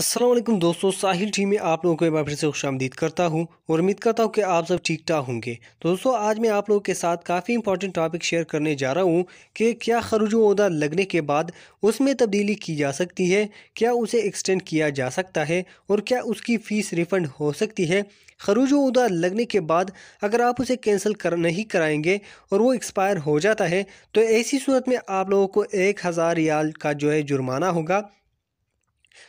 असलम दोस्तों साहिल टीम में आप लोगों को एक बार फिर से खुश आमदीद करता हूँ और उम्मीद करता हूँ कि आप सब ठीक ठाक होंगे तो दोस्तों आज मैं आप लोगों के साथ काफ़ी इंपॉर्टेंट टॉपिक शेयर करने जा रहा हूँ कि क्या खरूज उदा लगने के बाद उसमें तब्दीली की जा सकती है क्या उसे एक्सटेंड किया जा सकता है और क्या उसकी फ़ीस रिफ़ंड हो सकती है खरूज उदा लगने के बाद अगर आप उसे कैंसिल कर नहीं कराएंगे और वो एक्सपायर हो जाता है तो ऐसी सूरत में आप लोगों को एक हज़ार रियाल का जो है जुर्माना होगा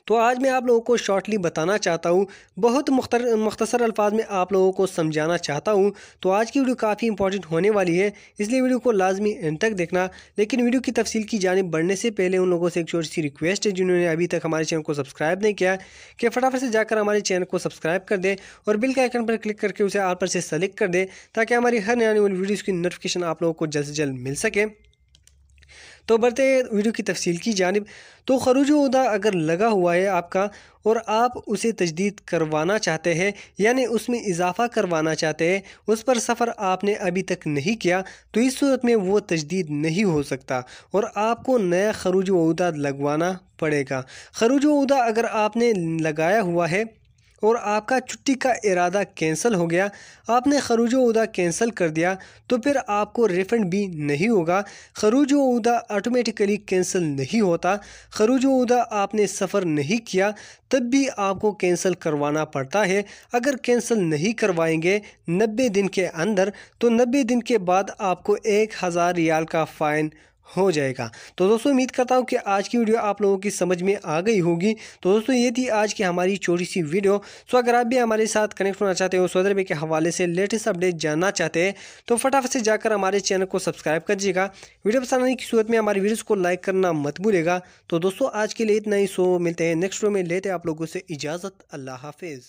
तो आज मैं आप लोगों को शॉर्टली बताना चाहता हूँ बहुत मुख्तर मख्तसर अल्फाज में आप लोगों को समझाना चाहता हूँ तो आज की वीडियो काफ़ी इंपॉर्टेंट होने वाली है इसलिए वीडियो को लाजमी एंड तक देखना लेकिन वीडियो की तफसील की जानब बढ़ने से पहले उन लोगों से एक छोटी सी रिक्वेस्ट है जिन्होंने अभी तक हमारे चैनल को सब्सक्राइब नहीं किया कि फटाफट से जाकर हमारे चैनल को सब्सक्राइब कर दे और बिल के आइकन पर क्लिक करके उसे आल पर से सेलेक्ट कर दे ताकि हमारी हर नई आने वाली वीडियोज़ की नोटिफिकेशन आप लोगों को जल्द से जल्द मिल सके तो बढ़ते हैं वीडियो की तफसील की जानब तो खरूज उदा अगर लगा हुआ है आपका और आप उसे तजदीद करवाना चाहते हैं यानी उसमें इजाफ़ा करवाना चाहते हैं उस पर सफ़र आपने अभी तक नहीं किया तो इस सूरत में वो तजदीद नहीं हो सकता और आपको नया खरूज उदा लगवाना पड़ेगा खरूज उदा अगर आपने लगाया हुआ है और आपका छुट्टी का इरादा कैंसिल हो गया आपने खरूज उदा कैंसिल कर दिया तो फिर आपको रिफ़ंड भी नहीं होगा खरूज उदा ऑटोमेटिकली कैंसिल नहीं होता खरूज उदा आपने सफ़र नहीं किया तब भी आपको कैंसिल करवाना पड़ता है अगर कैंसिल नहीं करवाएंगे नब्बे दिन के अंदर तो नब्बे दिन के बाद आपको एक हज़ार रियाल का फ़ाइन हो जाएगा तो दोस्तों उम्मीद करता हूँ कि आज की वीडियो आप लोगों की समझ में आ गई होगी तो दोस्तों ये थी आज की हमारी छोटी सी वीडियो सो तो अगर आप भी हमारे साथ कनेक्ट होना चाहते हो सऊदी अरबिया के हवाले से लेटेस्ट अपडेट जानना चाहते हैं तो फटाफट से जाकर हमारे चैनल को सब्सक्राइब दीजिएगा वीडियो पसंद आने की सूरत में हमारी वीडियोज़ को लाइक करना मत भूलेगा तो दोस्तों आज के लिए इतना ही सो मिलते हैं नेक्स्ट वीडियो में लेते हैं आप लोगों से इजाज़त अल्लाह हाफिज़